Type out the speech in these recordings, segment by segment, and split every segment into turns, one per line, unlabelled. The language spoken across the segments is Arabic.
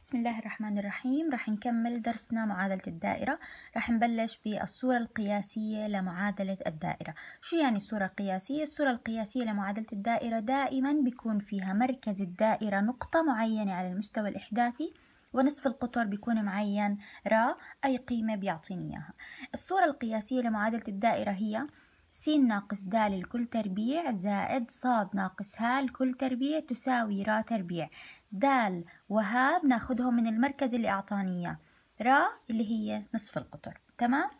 بسم الله الرحمن الرحيم راح نكمل درسنا معادلة الدائرة راح نبلش بالصورة القياسية لمعادلة الدائرة شو يعني صورة قياسية؟ الصورة القياسية لمعادلة الدائرة دائما بيكون فيها مركز الدائرة نقطة معينة على المستوى الإحداثي ونصف القطر بيكون معين را أي قيمة بيعطيني إياها الصورة القياسية لمعادلة الدائرة هي س ناقص د لكل تربيع زائد ص ناقص ه لكل تربيع تساوي را تربيع دال وها بناخذهم من المركز اللي أعطاني إياه را اللي هي نصف القطر تمام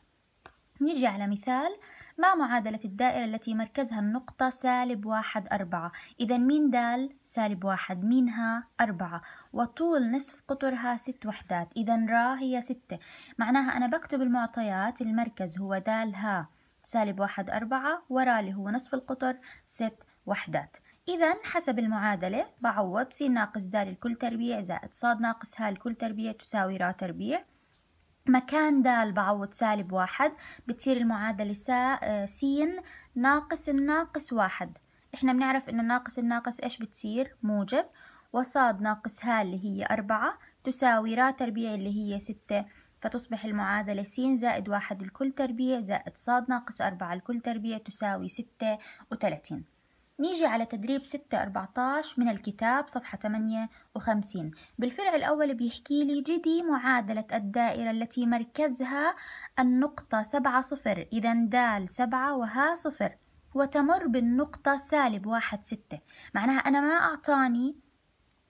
نيجي على مثال ما معادلة الدائرة التي مركزها النقطة سالب واحد أربعة إذا مين دال سالب واحد مينها أربعة وطول نصف قطرها ست وحدات إذا را هي ستة معناها أنا بكتب المعطيات المركز هو دال ها سالب واحد أربعة ورا اللي هو نصف القطر ست وحدات إذا حسب المعادلة بعوض س ناقص د لكل تربيع زائد ص ناقص ه لكل تربيع تساوي ر تربيع مكان د بعوض سالب واحد بتصير المعادلة س آه، ناقص الناقص واحد احنا بنعرف انه ناقص الناقص ايش بتصير موجب وص ناقص ه اللي هي أربعة تساوي را تربيع اللي هي ستة فتصبح المعادلة س زائد واحد لكل تربيع زائد ص ناقص أربعة لكل تربيع تساوي ستة وتلاتين نيجي على تدريب 6-14 من الكتاب صفحة 58 بالفرع الأول بيحكي لي جدي معادلة الدائرة التي مركزها النقطة 7 0 إذا دال 7 وها 0 وتمر بالنقطة سالب 1 6 معناها أنا ما أعطاني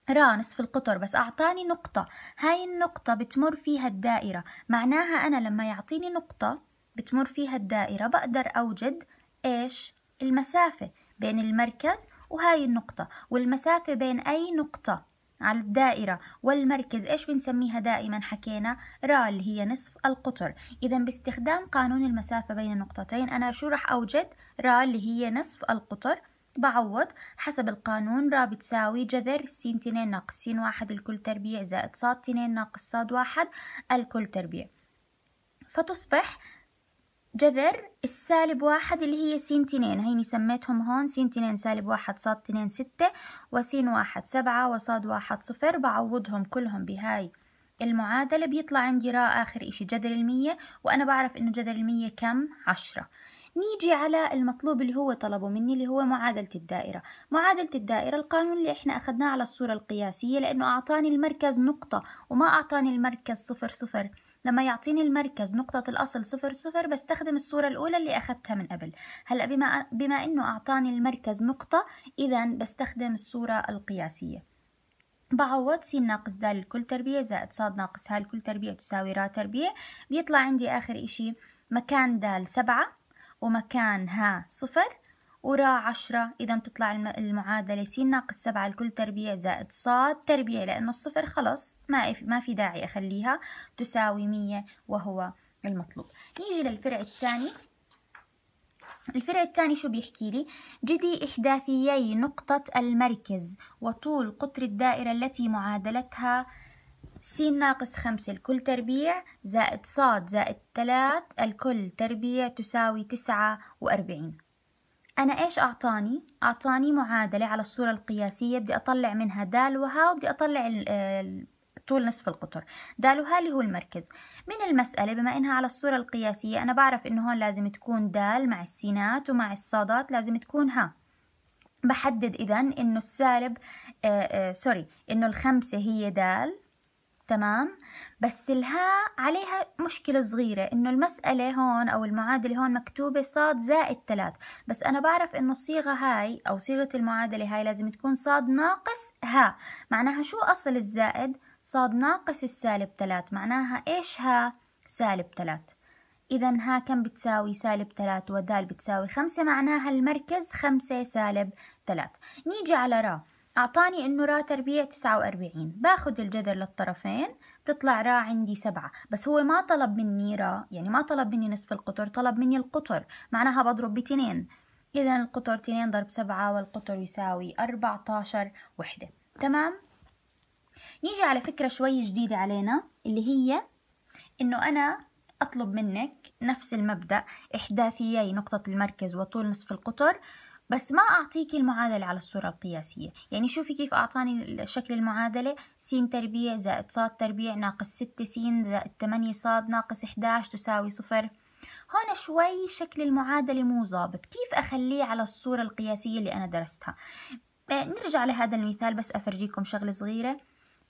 را نصف القطر بس أعطاني نقطة هاي النقطة بتمر فيها الدائرة معناها أنا لما يعطيني نقطة بتمر فيها الدائرة بقدر أوجد إيش المسافة بين المركز وهاي النقطة والمسافة بين أي نقطة على الدائرة والمركز إيش بنسميها دائما حكينا را اللي هي نصف القطر إذا باستخدام قانون المسافة بين النقطتين أنا شو رح أوجد را اللي هي نصف القطر بعوض حسب القانون را بتساوي جذر س 2 ناقص س 1 الكل تربيع زائد ص 2 ناقص ص 1 الكل تربيع فتصبح جذر السالب واحد اللي هي س تنين هيني سميتهم هون س تنين سالب واحد صاد تنين ستة وس واحد سبعة وصاد واحد صفر بعوضهم كلهم بهاي المعادلة بيطلع عندي را آخر إشي جذر المية وأنا بعرف إنه جذر المية كم عشرة نيجي على المطلوب اللي هو طلبه مني اللي هو معادلة الدائرة معادلة الدائرة القانون اللي احنا أخذناه على الصورة القياسية لأنه أعطاني المركز نقطة وما أعطاني المركز صفر صفر لما يعطيني المركز نقطة الأصل صفر صفر بستخدم الصورة الأولى اللي أخذتها من قبل هلأ بما, بما أنه أعطاني المركز نقطة إذا بستخدم الصورة القياسية بعوض س ناقص د لكل تربيع زائد ص ناقص ه لكل تربيع تساوي ر تربيع بيطلع عندي آخر إشي مكان د سبعة ومكان ه صفر ورا عشرة إذا بتطلع المعادلة س ناقص سبعة لكل تربيع زائد ص تربيع لأنه الصفر خلص ما ما في داعي أخليها تساوي مية وهو المطلوب نيجي للفرع الثاني الفرع الثاني شو بيحكي لي جدي إحداثيي نقطة المركز وطول قطر الدائرة التي معادلتها س ناقص خمسة لكل تربيع زائد ص زائد ثلاث الكل تربيع تساوي تسعة وأربعين أنا إيش أعطاني؟ أعطاني معادلة على الصورة القياسية بدي أطلع منها دال وها وبدي أطلع طول نصف القطر دال وها اللي هو المركز من المسألة بما إنها على الصورة القياسية أنا بعرف إنه هون لازم تكون دال مع السينات ومع الصادات لازم تكون ها بحدد إذا إنه السالب آآ آه، آآ آه، سوري إنه الخمسة هي دال تمام بس الها عليها مشكلة صغيرة إنه المسألة هون أو المعادلة هون مكتوبة صاد زائد 3 بس أنا بعرف إنه الصيغة هاي أو صيغة المعادلة هاي لازم تكون صاد ناقص ها معناها شو أصل الزائد؟ صاد ناقص السالب 3 معناها إيش ها؟ سالب 3 إذا ها كم بتساوي سالب 3 ودال بتساوي 5 معناها المركز 5 سالب 3 نيجي على را أعطاني إنه را تربيع تسعة وأربعين باخد الجذر للطرفين بتطلع را عندي سبعة بس هو ما طلب مني را يعني ما طلب مني نصف القطر طلب مني القطر معناها بضرب بتنين إذا القطر تنين ضرب سبعة والقطر يساوي أربعة عشر وحدة تمام نيجي على فكرة شوي جديدة علينا اللي هي إنه أنا أطلب منك نفس المبدأ إحداثيي نقطة المركز وطول نصف القطر بس ما أعطيك المعادلة على الصورة القياسية يعني شوفي كيف أعطاني شكل المعادلة س تربيع زائد ص تربيع ناقص 6 س زائد 8 ص ناقص 11 تساوي صفر هون شوي شكل المعادلة مو ظابط كيف أخليه على الصورة القياسية اللي أنا درستها آه، نرجع لهذا المثال بس أفرجيكم شغلة صغيرة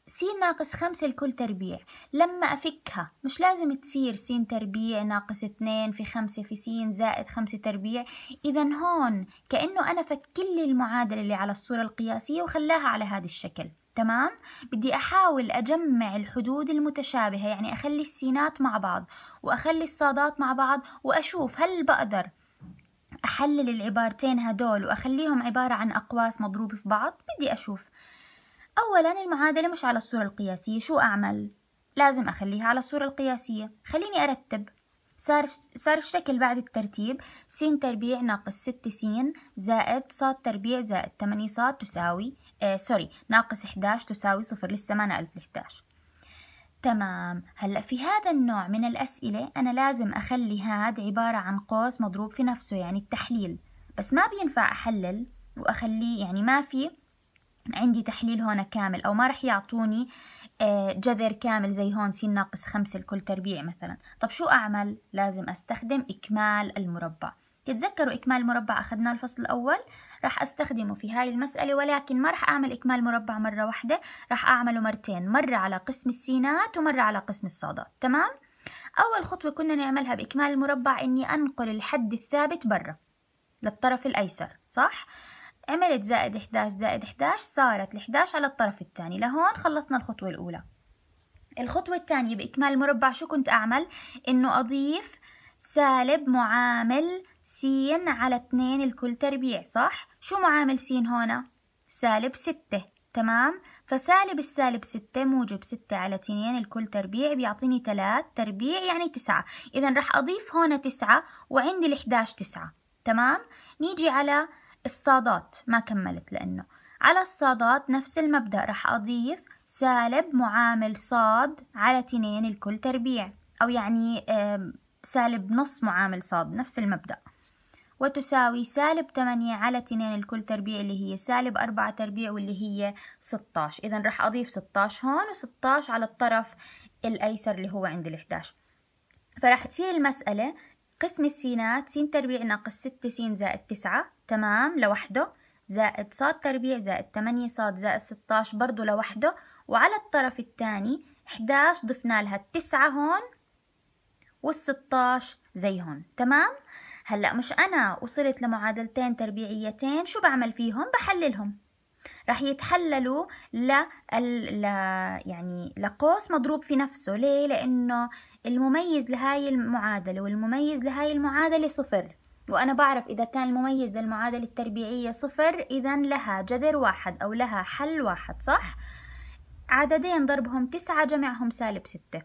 س ناقص خمسة لكل تربيع لما أفكها مش لازم تصير س تربيع ناقص اتنين في خمسة في س زائد خمسة تربيع إذا هون كأنه أنا فك المعادلة اللي على الصورة القياسية وخلاها على هذا الشكل تمام بدي أحاول أجمع الحدود المتشابهة يعني أخلي السينات مع بعض وأخلي الصادات مع بعض وأشوف هل بقدر أحلل العبارتين هدول وأخليهم عبارة عن أقواس مضروبة في بعض بدي أشوف أولا المعادلة مش على الصورة القياسية شو أعمل؟ لازم أخليها على الصورة القياسية خليني أرتب صار صار الشكل بعد الترتيب س تربيع ناقص ست س زائد ص تربيع زائد 8 ص تساوي آه سوري ناقص 11 تساوي صفر لسه ما نقلت الاحداش 11 تمام هلا في هذا النوع من الأسئلة أنا لازم أخلي هاد عبارة عن قوس مضروب في نفسه يعني التحليل بس ما بينفع أحلل وأخليه يعني ما في عندي تحليل هون كامل او ما رح يعطوني آه، جذر كامل زي هون س ناقص خمسة لكل تربيع مثلا طب شو اعمل لازم استخدم اكمال المربع تتذكروا إكمال المربع أخذناه الفصل الأول راح أستخدمه في هاي المسألة ولكن ما راح أعمل إكمال مربع مرة واحدة راح أعمله مرتين مرة على قسم السينات ومرة على قسم الصادات تمام؟ أول خطوة كنا نعملها بإكمال المربع إني أنقل الحد الثابت برا للطرف الأيسر صح؟ عملت زائد 11 زائد 11 صارت 11 على الطرف الثاني لهون خلصنا الخطوة الأولى الخطوة الثانية بإكمال المربع شو كنت أعمل؟ إنه أضيف سالب معامل سين على 2 الكل تربيع صح؟ شو معامل سين هون؟ سالب 6 تمام؟ فسالب السالب 6 موجب 6 على 2 الكل تربيع بيعطيني 3 تربيع يعني 9 إذا رح أضيف هون 9 وعندي 11 9 تمام؟ نيجي على الصادات ما كملت لأنه على الصادات نفس المبدأ رح أضيف سالب معامل صاد على تنين الكل تربيع أو يعني سالب نص معامل صاد نفس المبدأ وتساوي سالب 8 على 2 الكل تربيع اللي هي سالب 4 تربيع واللي هي 16 إذا رح أضيف 16 هون و16 على الطرف الأيسر اللي هو عند ال11 فرح تصير المسألة قسم السينات سين تربيع ناقص ستة سين زائد تسعة تمام لوحده زائد صاد تربيع زائد تمانية صاد زائد ستاش برضو لوحده وعلى الطرف الثاني احداش ضفنا لها التسعة هون والستاش هون تمام هلأ مش أنا وصلت لمعادلتين تربيعيتين شو بعمل فيهم بحللهم رح يتحللوا ل... ل... يعني لقوس مضروب في نفسه ليه؟ لأنه المميز لهاي المعادلة والمميز لهاي المعادلة صفر وأنا بعرف إذا كان المميز للمعادلة التربيعية صفر إذا لها جذر واحد أو لها حل واحد صح؟ عددين ضربهم تسعة جمعهم سالب ستة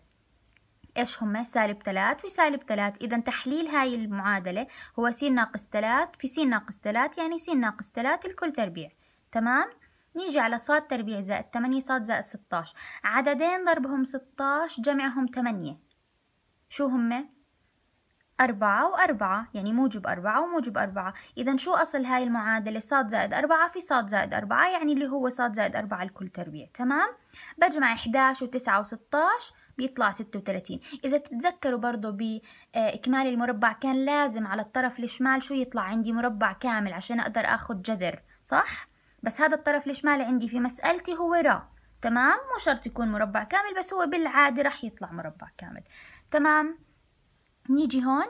إيش هم؟ سالب ثلاث في سالب ثلاث إذا تحليل هاي المعادلة هو س ناقص ثلاث في س ناقص ثلاث يعني س ناقص ثلاث الكل تربيع تمام نيجي على صاد تربيع زائد 8 صاد زائد 16 عددين ضربهم 16 جمعهم 8 شو هم؟ 4 و 4 يعني موجب أربعة وموجب 4 إذا شو أصل هاي المعادلة صاد زائد 4 في صاد زائد 4 يعني اللي هو صاد زائد 4 لكل تربيع تمام بجمع 11 و9 و16 بيطلع 36 إذا تتذكروا برضو بإكمال آه، المربع كان لازم على الطرف الشمال شو يطلع عندي مربع كامل عشان أقدر أخذ جذر صح؟ بس هذا الطرف الشمالي عندي في مسألتي هو را تمام مو شرط يكون مربع كامل بس هو بالعادة رح يطلع مربع كامل تمام نيجي هون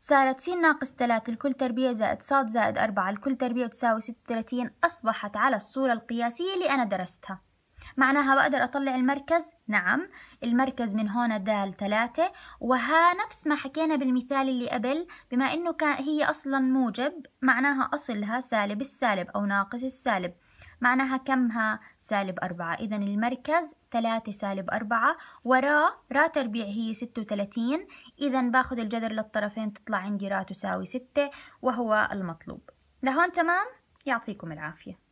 صارت س ناقص 3 الكل تربيع زائد ص زائد 4 الكل تربيع تساوي 36 أصبحت على الصورة القياسية اللي أنا درستها معناها بقدر أطلع المركز نعم المركز من هون د ثلاثة وها نفس ما حكينا بالمثال اللي قبل بما إنه كان هي أصلا موجب معناها أصلها سالب السالب أو ناقص السالب معناها كمها سالب أربعة إذا المركز ثلاثة سالب أربعة ورا را تربيع هي ستة وثلاثين إذا باخذ الجذر للطرفين تطلع عندي را تساوي ستة وهو المطلوب لهون تمام يعطيكم العافية